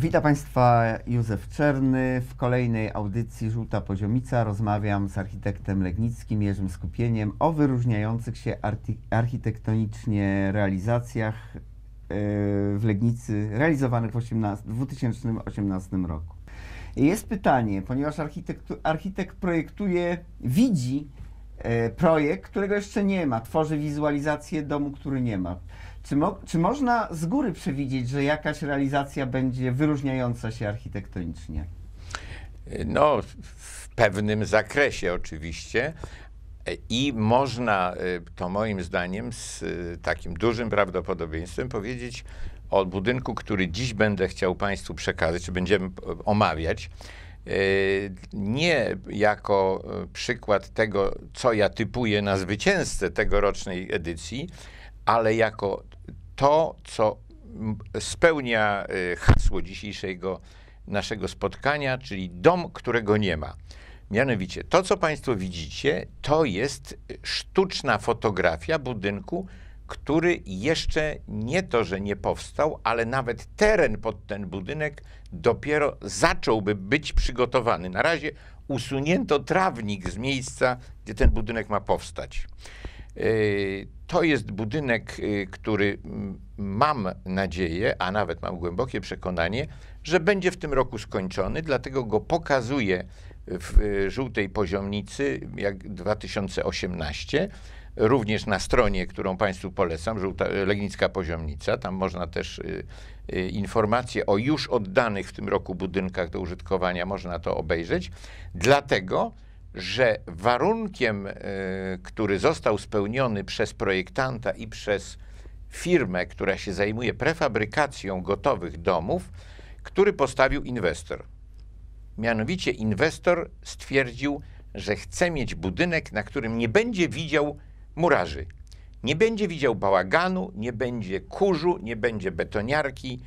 Witam Państwa, Józef Czerny. W kolejnej audycji Żółta Poziomica rozmawiam z architektem legnickim Jerzym Skupieniem o wyróżniających się architektonicznie realizacjach e, w Legnicy realizowanych w 18, 2018 roku. Jest pytanie, ponieważ architekt, architekt projektuje, widzi e, projekt, którego jeszcze nie ma, tworzy wizualizację domu, który nie ma. Czy, mo czy można z góry przewidzieć, że jakaś realizacja będzie wyróżniająca się architektonicznie? No, w pewnym zakresie oczywiście. I można y, to moim zdaniem z y, takim dużym prawdopodobieństwem powiedzieć o budynku, który dziś będę chciał Państwu przekazać, czy będziemy omawiać. Y, nie jako przykład tego, co ja typuję na zwycięzcę tegorocznej edycji, ale jako to, co spełnia y, hasło dzisiejszego naszego spotkania, czyli dom, którego nie ma. Mianowicie to, co Państwo widzicie, to jest y, sztuczna fotografia budynku, który jeszcze nie to, że nie powstał, ale nawet teren pod ten budynek dopiero zacząłby być przygotowany. Na razie usunięto trawnik z miejsca, gdzie ten budynek ma powstać. Y, to jest budynek, y, który mam nadzieję, a nawet mam głębokie przekonanie, że będzie w tym roku skończony, dlatego go pokazuję w y, żółtej poziomnicy jak 2018. Również na stronie, którą Państwu polecam, żółta, Legnicka Poziomnica, tam można też informacje o już oddanych w tym roku budynkach do użytkowania, można to obejrzeć. Dlatego, że warunkiem, e, który został spełniony przez projektanta i przez firmę, która się zajmuje prefabrykacją gotowych domów, który postawił inwestor. Mianowicie inwestor stwierdził, że chce mieć budynek, na którym nie będzie widział murarzy. Nie będzie widział bałaganu, nie będzie kurzu, nie będzie betoniarki.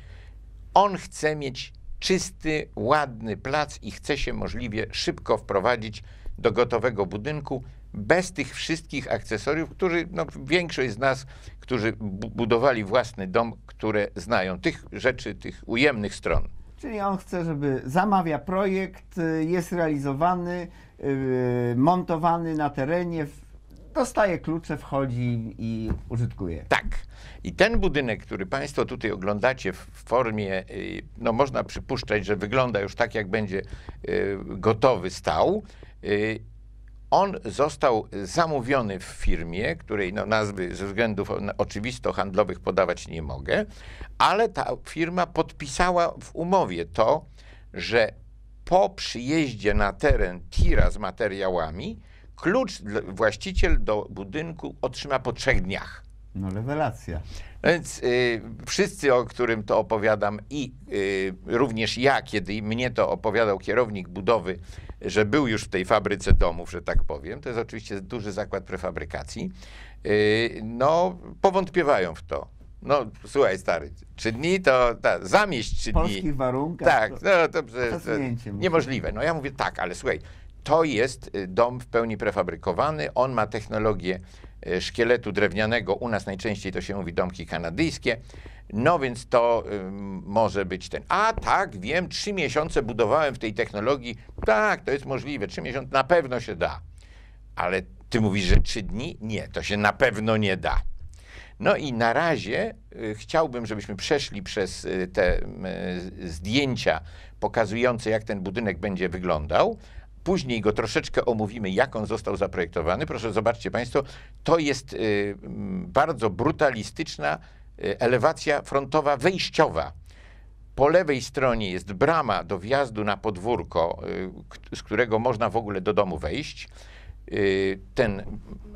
On chce mieć czysty, ładny plac i chce się możliwie szybko wprowadzić do gotowego budynku bez tych wszystkich akcesoriów, którzy, no, większość z nas, którzy budowali własny dom, które znają tych rzeczy, tych ujemnych stron. Czyli on chce, żeby zamawia projekt, y, jest realizowany, y, montowany na terenie, dostaje klucze, wchodzi i użytkuje. Tak. I ten budynek, który Państwo tutaj oglądacie w formie, y, no można przypuszczać, że wygląda już tak, jak będzie gotowy stał, Y, on został zamówiony w firmie, której no, nazwy ze względów oczywisto-handlowych podawać nie mogę, ale ta firma podpisała w umowie to, że po przyjeździe na teren tira z materiałami, klucz właściciel do budynku otrzyma po trzech dniach. No rewelacja. No więc y, wszyscy, o którym to opowiadam i y, również ja, kiedy mnie to opowiadał kierownik budowy, że był już w tej fabryce domów, że tak powiem, to jest oczywiście duży zakład prefabrykacji, y, no powątpiewają w to. No słuchaj stary, trzy dni to ta, zamieść trzy dni. W polskich warunkach? Tak, to, no, to, to, to niemożliwe. No ja mówię tak, ale słuchaj, to jest y, dom w pełni prefabrykowany, on ma technologię E, szkieletu drewnianego, u nas najczęściej to się mówi domki kanadyjskie, no więc to y, może być ten. A tak, wiem, trzy miesiące budowałem w tej technologii. Tak, to jest możliwe, trzy miesiące na pewno się da. Ale ty mówisz, że trzy dni? Nie, to się na pewno nie da. No i na razie y, chciałbym, żebyśmy przeszli przez y, te y, zdjęcia pokazujące, jak ten budynek będzie wyglądał, Później go troszeczkę omówimy, jak on został zaprojektowany. Proszę zobaczcie Państwo, to jest y, mm, bardzo brutalistyczna y, elewacja frontowa wejściowa. Po lewej stronie jest brama do wjazdu na podwórko, y, z którego można w ogóle do domu wejść. Ten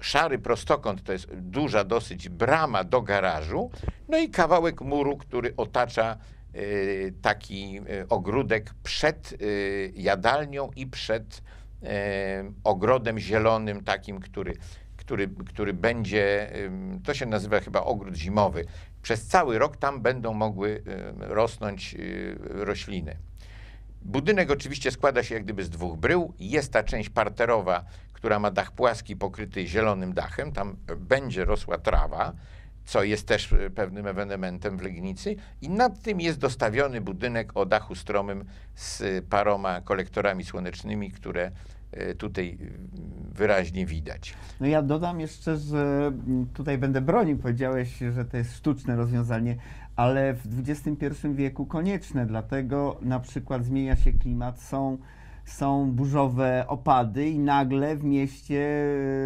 szary prostokąt to jest duża dosyć brama do garażu, no i kawałek muru, który otacza Y, taki y, ogródek przed y, jadalnią i przed ogrodem zielonym, takim, który, który, który będzie, to się nazywa chyba ogród zimowy. Przez cały rok tam będą mogły rosnąć rośliny. Budynek oczywiście składa się jak gdyby z dwóch brył. Jest ta część parterowa, która ma dach płaski pokryty zielonym dachem. Tam będzie rosła trawa co jest też e, pewnym ewenementem w Legnicy. I nad tym jest dostawiony budynek o dachu stromym z e, paroma kolektorami słonecznymi, które e, tutaj wyraźnie widać. No ja dodam jeszcze, że mm, tutaj będę bronił, powiedziałeś, że to jest sztuczne rozwiązanie, ale w XXI wieku konieczne, dlatego na przykład zmienia się klimat, są są burzowe opady i nagle w mieście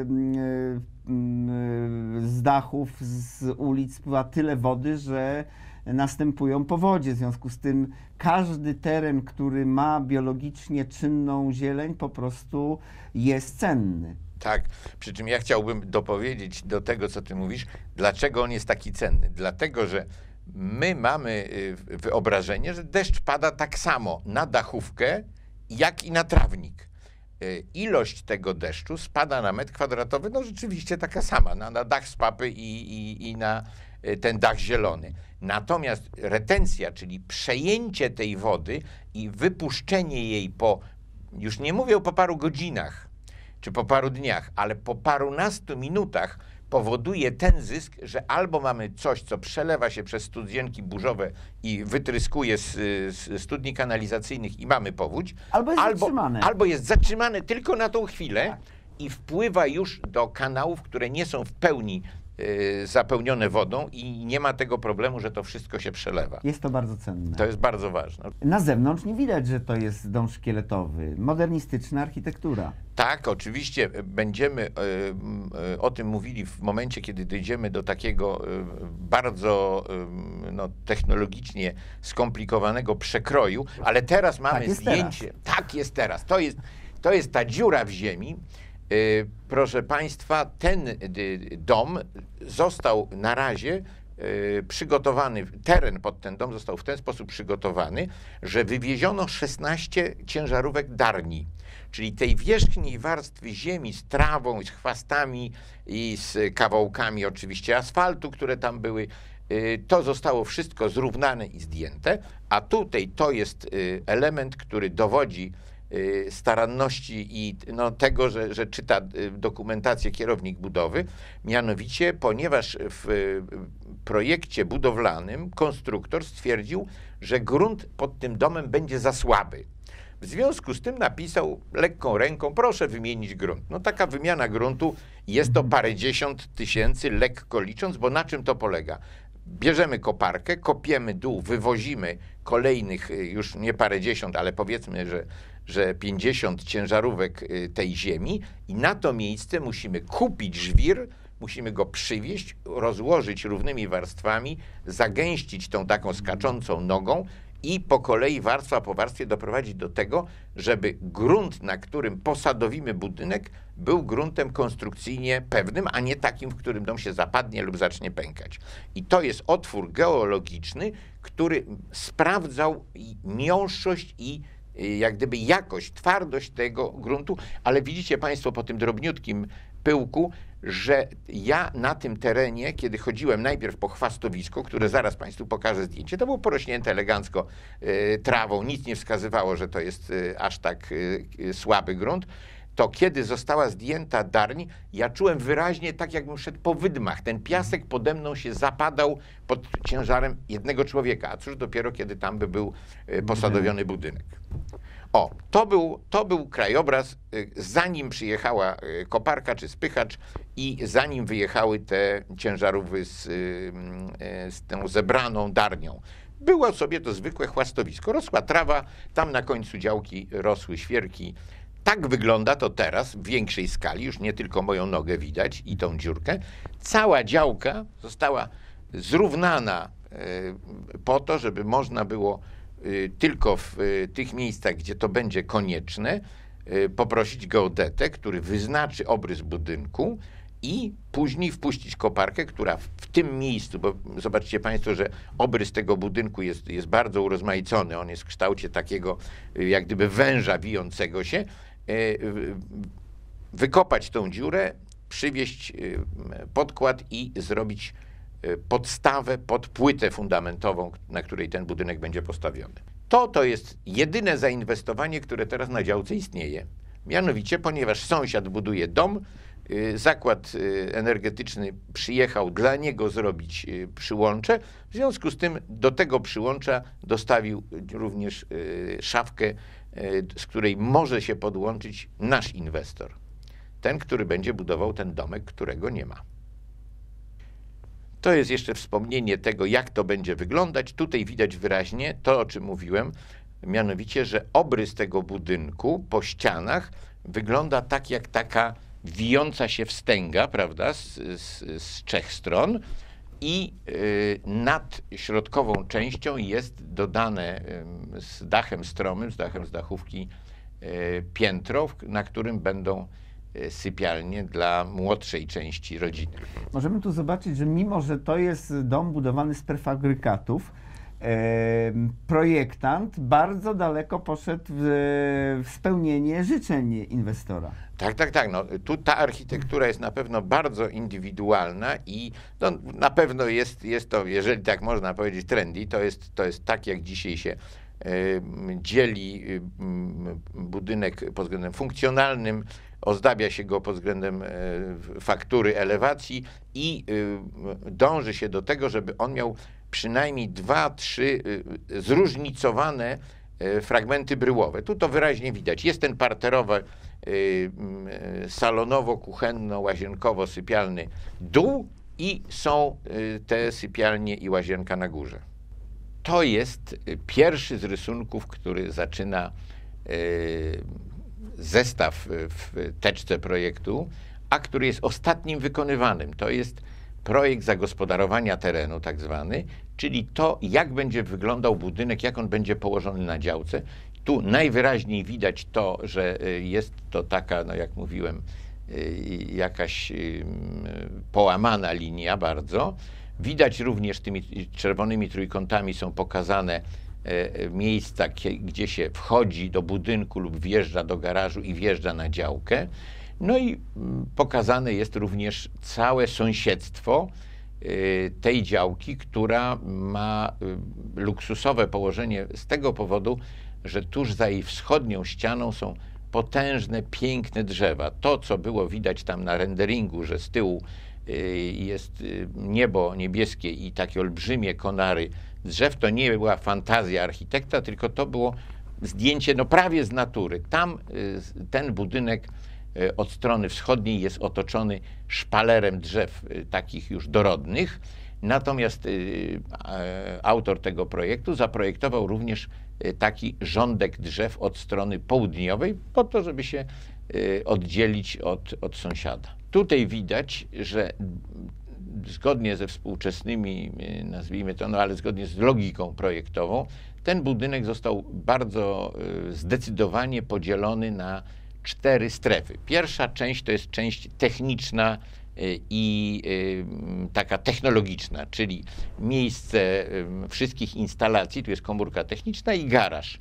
mm, mm, z dachów, z ulic spływa tyle wody, że następują powodzie. W związku z tym każdy teren, który ma biologicznie czynną zieleń, po prostu jest cenny. Tak, przy czym ja chciałbym dopowiedzieć do tego, co ty mówisz, dlaczego on jest taki cenny. Dlatego, że my mamy y, wyobrażenie, że deszcz pada tak samo na dachówkę, jak i na trawnik. Y, ilość tego deszczu spada na metr kwadratowy, no rzeczywiście taka sama, na, na dach z papy i, i, i na y, ten dach zielony. Natomiast retencja, czyli przejęcie tej wody i wypuszczenie jej po, już nie mówię po paru godzinach czy po paru dniach, ale po parunastu minutach, powoduje ten zysk, że albo mamy coś, co przelewa się przez studzienki burzowe i wytryskuje z, z studni kanalizacyjnych i mamy powódź, albo jest albo, zatrzymane. Albo jest zatrzymane tylko na tą chwilę. Tak. I wpływa już do kanałów, które nie są w pełni Y, zapełnione wodą i nie ma tego problemu, że to wszystko się przelewa. Jest to bardzo cenne. To jest bardzo ważne. Na zewnątrz nie widać, że to jest dom szkieletowy. Modernistyczna architektura. Tak, oczywiście e, będziemy e, e, o tym mówili w momencie, kiedy dojdziemy do takiego bardzo no, technologicznie skomplikowanego przekroju, ale teraz tak mamy tak zdjęcie. Teraz. Tak jest teraz. To jest, to jest ta dziura w ziemi. Y, proszę Państwa, ten y, dom został na razie y, przygotowany, teren pod ten dom został w ten sposób przygotowany, że wywieziono 16 ciężarówek darni, czyli tej wierzchniej warstwy ziemi z trawą, z chwastami i z kawałkami oczywiście asfaltu, które tam były. To zostało wszystko zrównane i zdjęte, a tutaj to jest element, który dowodzi, Y, staranności i no, tego, że, że czyta y, dokumentację kierownik budowy. Mianowicie, ponieważ w y, projekcie budowlanym konstruktor stwierdził, że grunt pod tym domem będzie za słaby. W związku z tym napisał lekką ręką, proszę wymienić grunt. No taka wymiana gruntu jest to parędziesiąt tysięcy, lekko licząc, bo na czym to polega? Bierzemy koparkę, kopiemy dół, wywozimy kolejnych już nie parędziesiąt, ale powiedzmy, że że 50 ciężarówek y, tej ziemi i na to miejsce musimy kupić żwir, musimy go przywieźć, rozłożyć równymi warstwami, zagęścić tą taką skaczącą nogą i po kolei warstwa po warstwie doprowadzić do tego, żeby grunt, na którym posadowimy budynek, był gruntem konstrukcyjnie pewnym, a nie takim, w którym dom się zapadnie lub zacznie pękać. I to jest otwór geologiczny, który sprawdzał miąższość i Y, jak gdyby jakość, twardość tego gruntu, ale widzicie Państwo po tym drobniutkim pyłku, że ja na tym terenie, kiedy chodziłem najpierw po Chwastowisku, które zaraz Państwu pokażę zdjęcie, to było porośnięte elegancko y, trawą, nic nie wskazywało, że to jest y, aż tak słaby grunt, to kiedy została zdjęta darń, ja czułem wyraźnie tak, jakbym szedł po wydmach. Ten piasek pode mną się zapadał pod ciężarem jednego człowieka, a cóż dopiero, kiedy tam by był posadowiony budynek. O, to był, to był krajobraz, y, zanim przyjechała y, koparka czy spychacz i zanim wyjechały te ciężarówki z, y, mm, z tą zebraną darnią. Było sobie to zwykłe chłastowisko. Rosła trawa, tam na końcu działki rosły świerki. Tak wygląda to teraz w większej skali, już nie tylko moją nogę widać i tą dziurkę. Cała działka została zrównana po to, żeby można było Y, tylko w y, tych miejscach, gdzie to będzie konieczne, y, poprosić geodetę, który wyznaczy obrys budynku i później wpuścić koparkę, która w tym miejscu, bo zobaczcie Państwo, że obrys tego budynku jest, jest bardzo urozmaicony, on jest w kształcie takiego jak gdyby węża wijącego się, wykopać tą dziurę, przywieźć podkład i zrobić Y, podstawę pod płytę fundamentową, na której ten budynek będzie postawiony. To to jest jedyne zainwestowanie, które teraz na działce istnieje. Mianowicie, ponieważ sąsiad buduje dom, y, zakład y, energetyczny przyjechał dla niego zrobić przyłącze, w związku z tym do tego przyłącza dostawił również szafkę, z której może się podłączyć nasz inwestor. Ten, który będzie budował ten domek, którego nie ma. To jest jeszcze wspomnienie tego, jak to będzie wyglądać. Tutaj widać wyraźnie to, o czym mówiłem, mianowicie, że obrys tego budynku po ścianach wygląda tak jak taka wijąca się wstęga, prawda, z, z, z trzech stron i y, nad środkową częścią jest dodane y, z dachem stromym, z dachem z dachówki y, piętro, na którym będą Y, sypialnie dla młodszej części rodziny. Możemy tu zobaczyć, że mimo, że to jest dom budowany z prefabrykatów, projektant bardzo daleko poszedł w, spełnienie życzeń inwestora. Tak, tak, tak. No, tu ta architektura jest na pewno bardzo indywidualna i no, na pewno jest, jest to, jeżeli tak można powiedzieć, trendy. To jest, to jest tak, jak dzisiaj się dzieli budynek pod względem funkcjonalnym, ozdabia się go pod względem e, faktury elewacji i y, dąży się do tego, żeby on miał przynajmniej dwa, trzy y, zróżnicowane e, fragmenty bryłowe. Tu to wyraźnie widać. Jest ten parterowy, y, salonowo-kuchenno-łazienkowo-sypialny dół i są te sypialnie i łazienka na górze. To jest pierwszy z rysunków, który zaczyna zestaw y, w teczce projektu, a który jest ostatnim wykonywanym. To jest projekt zagospodarowania terenu, tak zwany, czyli to, jak będzie wyglądał budynek, jak on będzie położony na działce. Tu najwyraźniej widać to, że y, jest to taka, no jak mówiłem, y, jakaś mm, połamana linia bardzo. Widać również tymi czerwonymi trójkątami są pokazane E, e, miejsca, gdzie się wchodzi do budynku lub wjeżdża do garażu i wjeżdża na działkę. No i mm, pokazane jest również całe sąsiedztwo e, tej działki, która ma luksusowe położenie z tego powodu, że tuż za jej wschodnią ścianą są potężne, piękne drzewa. To, co było widać tam na renderingu, że z tyłu jest niebo niebieskie i takie olbrzymie konary drzew to nie była fantazja architekta, tylko to było zdjęcie no prawie z natury. Tam y, ten budynek y, od strony wschodniej jest otoczony szpalerem drzew y, takich już dorodnych. Natomiast autor tego projektu zaprojektował również taki rządek drzew od strony południowej, po to, żeby się oddzielić od, od sąsiada. Tutaj widać, że zgodnie ze współczesnymi, e, nazwijmy to, no ale zgodnie z logiką projektową, ten budynek został bardzo e, zdecydowanie podzielony na cztery strefy. Pierwsza część to jest część techniczna e, i taka technologiczna, czyli miejsce wszystkich instalacji, tu jest komórka techniczna i garaż.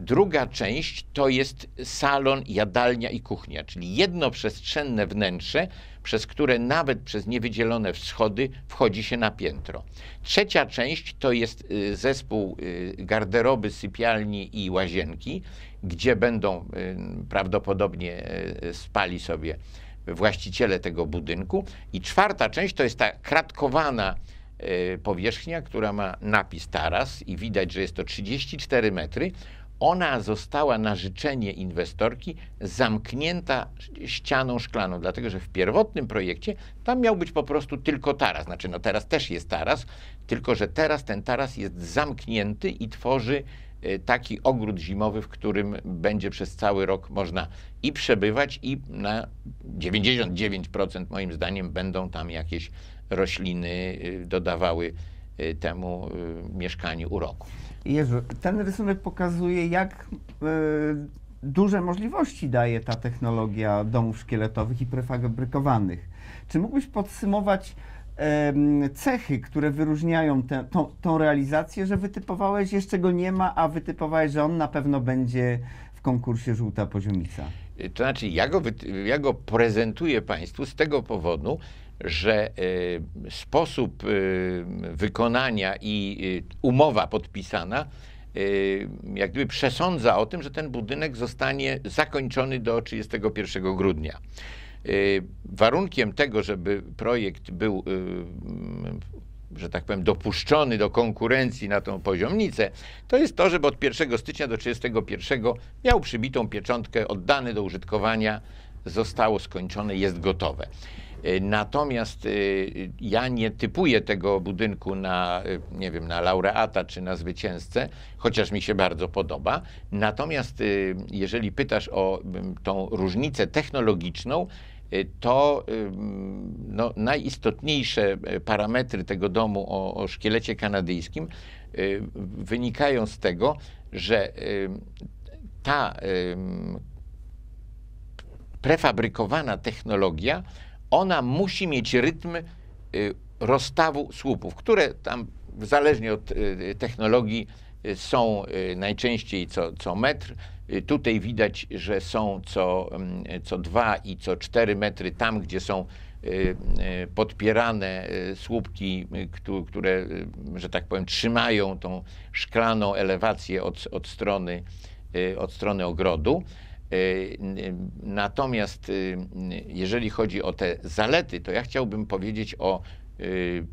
Druga część to jest salon, jadalnia i kuchnia, czyli jedno przestrzenne wnętrze, przez które nawet przez niewydzielone wschody wchodzi się na piętro. Trzecia część to jest y, zespół y, garderoby, sypialni i łazienki, gdzie będą y, prawdopodobnie spali sobie właściciele tego budynku. I czwarta część to jest ta kratkowana powierzchnia, która ma napis taras i widać, że jest to 34 metry ona została na życzenie inwestorki zamknięta ścianą szklaną, dlatego że w pierwotnym projekcie tam miał być po prostu tylko taras. Znaczy, no teraz też jest taras, tylko że teraz ten taras jest zamknięty i tworzy e, taki ogród zimowy, w którym będzie przez cały rok można i przebywać, i na 99% moim zdaniem będą tam jakieś rośliny e, dodawały e, temu mieszkaniu uroku. Jezu, ten rysunek pokazuje, jak e, duże możliwości daje ta technologia domów szkieletowych i prefabrykowanych. Czy mógłbyś podsumować cechy, które wyróżniają tę, tą, tą realizację, że wytypowałeś, jeszcze go nie ma, a wytypowałeś, że on na pewno będzie w konkursie Żółta Poziomica? To znaczy, ja go, ja go prezentuję Państwu z tego powodu, że e, sposób e, wykonania i e, umowa podpisana jak gdyby przesądza o tym, że ten budynek zostanie zakończony do 31 grudnia. Warunkiem tego, żeby projekt był, że tak powiem, dopuszczony do konkurencji na tą poziomnicę, to jest to, żeby od 1 stycznia do 31 miał przybitą pieczątkę, oddany do użytkowania, zostało skończone, jest gotowe. Natomiast y, ja nie typuję tego budynku na, y, nie wiem, na laureata czy na zwycięzcę, chociaż mi się bardzo podoba. Natomiast y, jeżeli pytasz o mm, tą różnicę technologiczną, to mm, no, najistotniejsze e, parametry tego domu o, o szkielecie kanadyjskim wynikają z tego, że ta prefabrykowana technologia ona musi mieć rytm y, rozstawu słupów, które tam zależnie od y, technologii y, są najczęściej co, co metr. Tutaj widać, że są co, mm, co dwa i co cztery metry, tam gdzie są podpierane słupki, które, że tak powiem, trzymają tą szklaną elewację od, od strony, od strony ogrodu. E, e, natomiast y, jeżeli chodzi o te zalety, to ja chciałbym powiedzieć o y,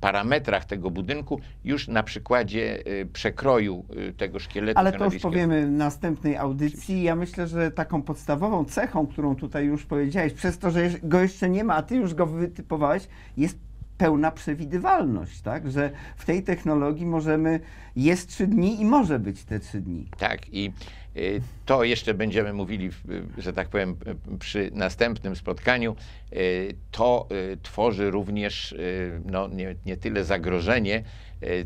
parametrach tego budynku już na przykładzie y, przekroju tego szkieletu. Ale to już powiemy w następnej audycji. Ja myślę, że taką podstawową cechą, którą tutaj już powiedziałeś, przez to, że go jeszcze nie ma, a ty już go wytypowałeś, jest pełna przewidywalność, tak? Że w tej technologii możemy, jest trzy dni i może być te trzy dni. Tak i Y, to jeszcze będziemy mówili, y, że tak powiem, y, przy następnym spotkaniu. To tworzy również no, nie, nie tyle zagrożenie,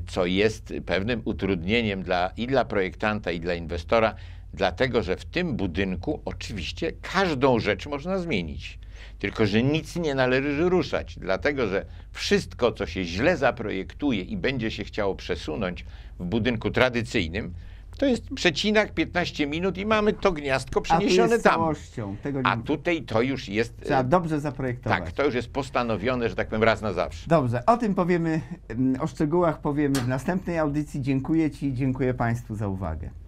co jest pewnym utrudnieniem dla, i dla projektanta, i dla inwestora, dlatego że w tym budynku oczywiście każdą rzecz można zmienić. Tylko, że nic nie należy ruszać, dlatego że wszystko, co się źle zaprojektuje i będzie się chciało przesunąć w budynku tradycyjnym, to jest przecinak 15 minut i mamy to gniazdko przeniesione tam. Całością, tego nie A mówię. tutaj to już jest. Trzeba e, dobrze zaprojektować. Tak, to już jest postanowione, że tak powiem, raz na zawsze. Dobrze, o tym powiemy, mm, o szczegółach powiemy w następnej audycji. Dziękuję Ci, i dziękuję Państwu za uwagę.